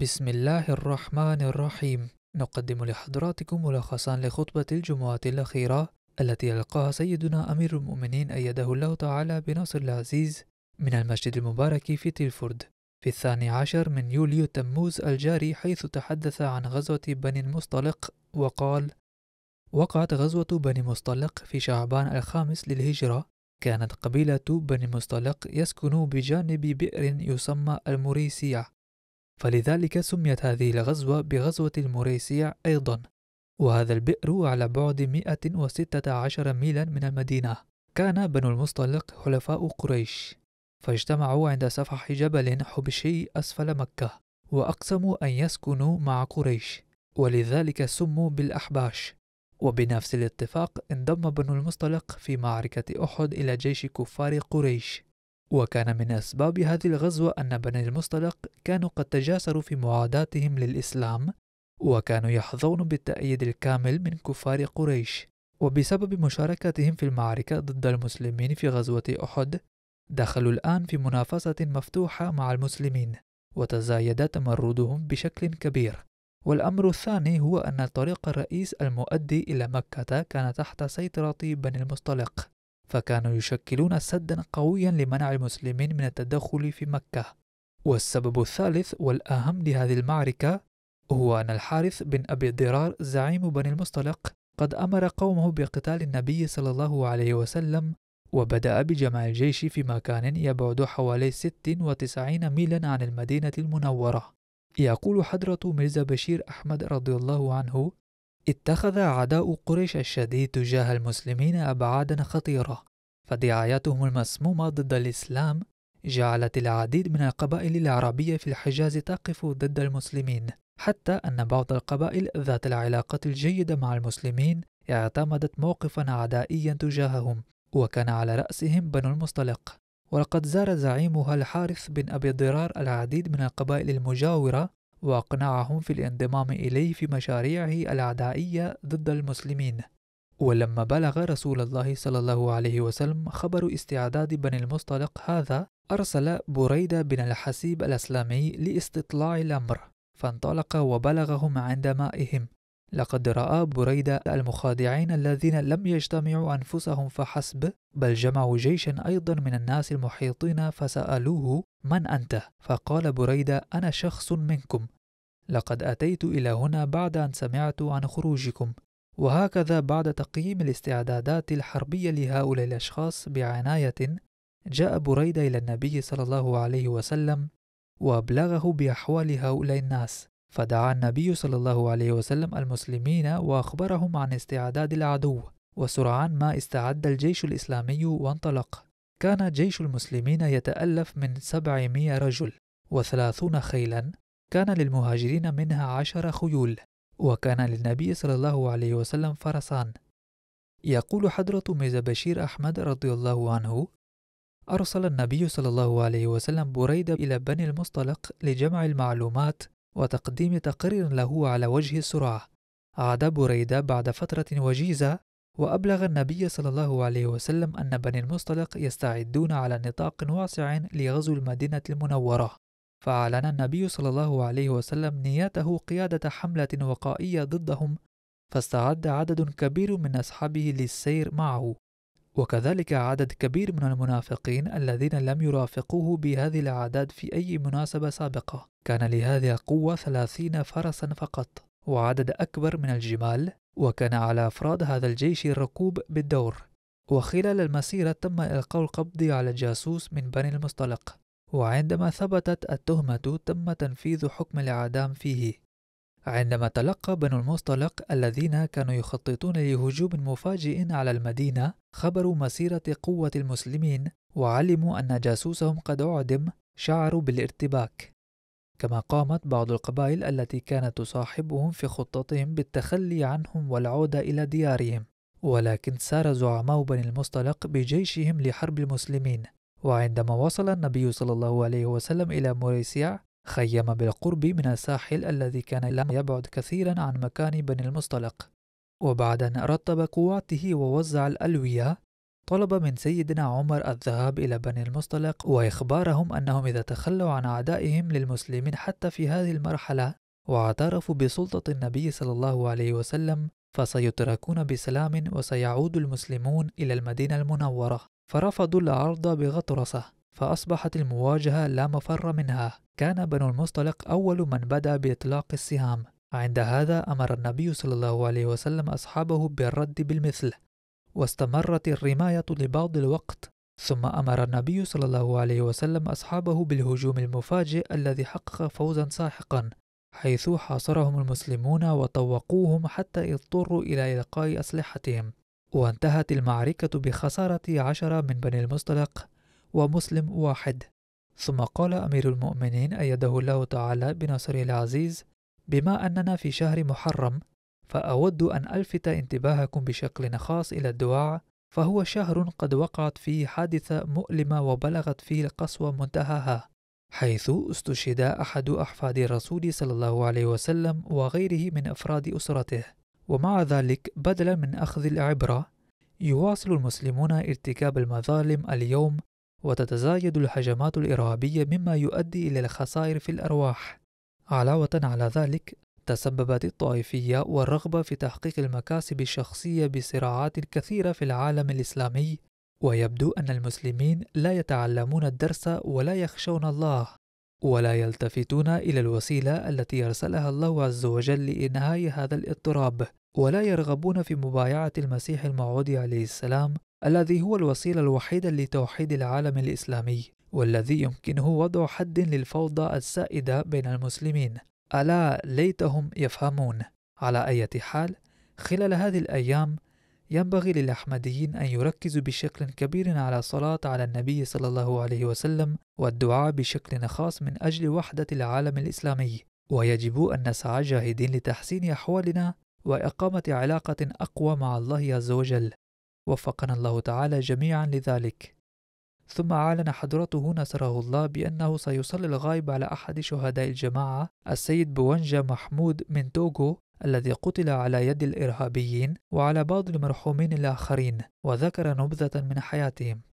بسم الله الرحمن الرحيم نقدم لحضراتكم ملخصا لخطبة الجمعة الأخيرة التي ألقاها سيدنا أمير المؤمنين أيده الله تعالى بنصر العزيز من المسجد المبارك في تلفورد في الثاني عشر من يوليو تموز الجاري حيث تحدث عن غزوة بني المصطلق وقال وقعت غزوة بني مصطلق في شعبان الخامس للهجرة كانت قبيلة بني مصطلق يسكن بجانب بئر يسمى المريسية فلذلك سميت هذه الغزوة بغزوة المريسيع أيضا وهذا البئر على بعد 116 ميلا من المدينة كان بنو المصطلق حلفاء قريش فاجتمعوا عند سفح جبل حبشي أسفل مكة وأقسموا أن يسكنوا مع قريش ولذلك سموا بالأحباش وبنفس الاتفاق انضم بنو المصطلق في معركة أحد إلى جيش كفار قريش وكان من أسباب هذه الغزوة أن بني المصطلق كانوا قد تجاسروا في معاداتهم للإسلام وكانوا يحظون بالتأييد الكامل من كفار قريش وبسبب مشاركتهم في المعركة ضد المسلمين في غزوة أحد دخلوا الآن في منافسة مفتوحة مع المسلمين وتزايد تمردهم بشكل كبير والأمر الثاني هو أن طريق الرئيس المؤدي إلى مكة كان تحت سيطرة بني المصطلق فكانوا يشكلون سدا قويا لمنع المسلمين من التدخل في مكة والسبب الثالث والأهم لهذه المعركة هو أن الحارث بن أبي ضرار زعيم بني المصطلق قد أمر قومه بقتال النبي صلى الله عليه وسلم وبدأ بجمع الجيش في مكان يبعد حوالي 96 ميلا عن المدينة المنورة يقول حضرة ميرزا بشير أحمد رضي الله عنه اتخذ عداء قريش الشديد تجاه المسلمين أبعادا خطيرة فدعاياتهم المسمومة ضد الإسلام جعلت العديد من القبائل العربية في الحجاز تقف ضد المسلمين حتى أن بعض القبائل ذات العلاقات الجيدة مع المسلمين اعتمدت موقفا عدائيا تجاههم وكان على رأسهم بنو المصطلق ولقد زار زعيمها الحارث بن أبي ضرار العديد من القبائل المجاورة وأقنعهم في الانضمام إليه في مشاريعه العدائية ضد المسلمين ولما بلغ رسول الله صلى الله عليه وسلم خبر استعداد بني المصطلق هذا أرسل بريدة بن الحسيب الأسلامي لاستطلاع الأمر فانطلق وبلغهم عند مائهم لقد رأى بريدة المخادعين الذين لم يجتمعوا أنفسهم فحسب بل جمعوا جيشا أيضا من الناس المحيطين فسألوه من أنت؟ فقال بريدة أنا شخص منكم لقد أتيت إلى هنا بعد أن سمعت عن خروجكم وهكذا بعد تقييم الاستعدادات الحربية لهؤلاء الأشخاص بعناية جاء بريدة إلى النبي صلى الله عليه وسلم وأبلغه بأحوال هؤلاء الناس فدعا النبي صلى الله عليه وسلم المسلمين وأخبرهم عن استعداد العدو وسرعان ما استعد الجيش الإسلامي وانطلق كان جيش المسلمين يتألف من 700 رجل وثلاثون خيلا كان للمهاجرين منها عشر خيول وكان للنبي صلى الله عليه وسلم فرسان يقول حضرة ميزة بشير أحمد رضي الله عنه أرسل النبي صلى الله عليه وسلم بريدة إلى بني المصطلق لجمع المعلومات وتقديم تقرير له على وجه السرعة عاد بريدة بعد فترة وجيزة وأبلغ النبي صلى الله عليه وسلم أن بني المصطلق يستعدون على نطاق واسع لغزو المدينة المنورة فأعلن النبي صلى الله عليه وسلم نيته قيادة حملة وقائية ضدهم فاستعد عدد كبير من أصحابه للسير معه وكذلك عدد كبير من المنافقين الذين لم يرافقوه بهذه الأعداد في أي مناسبة سابقة كان لهذه القوة ثلاثين فرسا فقط وعدد أكبر من الجمال وكان على أفراد هذا الجيش الركوب بالدور وخلال المسيرة تم إلقاء القبض على جاسوس من بني المصطلق وعندما ثبتت التهمة تم تنفيذ حكم الإعدام فيه عندما تلقى بنو المصطلق الذين كانوا يخططون لهجوم مفاجئ على المدينة خبر مسيرة قوة المسلمين وعلموا أن جاسوسهم قد أعدم شعروا بالارتباك كما قامت بعض القبائل التي كانت تصاحبهم في خطتهم بالتخلي عنهم والعودة إلى ديارهم ولكن سار زعماء بني المصطلق بجيشهم لحرب المسلمين وعندما وصل النبي صلى الله عليه وسلم إلى موريسيا خيم بالقرب من الساحل الذي كان لم يبعد كثيرا عن مكان بني المصطلق وبعد أن رتب قواته ووزع الألوية طلب من سيدنا عمر الذهاب إلى بني المصطلق وإخبارهم أنهم إذا تخلوا عن أعدائهم للمسلمين حتى في هذه المرحلة واعترفوا بسلطة النبي صلى الله عليه وسلم فسيتركون بسلام وسيعود المسلمون إلى المدينة المنورة فرفضوا العرض بغطرسة فأصبحت المواجهة لا مفر منها كان بنو المصطلق أول من بدأ بإطلاق السهام عند هذا أمر النبي صلى الله عليه وسلم أصحابه بالرد بالمثل واستمرت الرماية لبعض الوقت ثم أمر النبي صلى الله عليه وسلم أصحابه بالهجوم المفاجئ الذي حقق فوزا ساحقا حيث حاصرهم المسلمون وطوقوهم حتى اضطروا إلى إلقاء أسلحتهم وانتهت المعركة بخسارة عشرة من بني المصطلق ومسلم واحد ثم قال أمير المؤمنين أيده الله تعالى بنصره العزيز بما أننا في شهر محرم فأود أن ألفت انتباهكم بشكل خاص إلى الدعاء فهو شهر قد وقعت فيه حادثة مؤلمة وبلغت فيه القسوة منتهاها حيث استشهد أحد أحفاد الرسول صلى الله عليه وسلم وغيره من أفراد أسرته ومع ذلك بدلا من أخذ العبرة يواصل المسلمون ارتكاب المظالم اليوم وتتزايد الهجمات الإرهابية مما يؤدي إلى الخسائر في الأرواح علاوة على ذلك تسببت الطائفية والرغبة في تحقيق المكاسب الشخصية بصراعات كثيرة في العالم الإسلامي ويبدو أن المسلمين لا يتعلمون الدرس ولا يخشون الله ولا يلتفتون إلى الوسيلة التي أرسلها الله عز وجل لإنهاء هذا الاضطراب ولا يرغبون في مبايعة المسيح الموعود عليه السلام الذي هو الوسيلة الوحيدة لتوحيد العالم الإسلامي والذي يمكنه وضع حد للفوضى السائدة بين المسلمين ألا ليتهم يفهمون على أي حال خلال هذه الأيام ينبغي للأحمديين أن يركزوا بشكل كبير على الصلاة على النبي صلى الله عليه وسلم والدعاء بشكل خاص من أجل وحدة العالم الإسلامي ويجب أن نسعى جاهدين لتحسين أحوالنا وإقامة علاقة أقوى مع الله عز وجل وفقنا الله تعالى جميعا لذلك ثم أعلن حضرته نصره الله بأنه سيصلي الغائب على أحد شهداء الجماعة السيد بونجا محمود من توغو الذي قتل على يد الإرهابيين وعلى بعض المرحومين الآخرين وذكر نبذة من حياتهم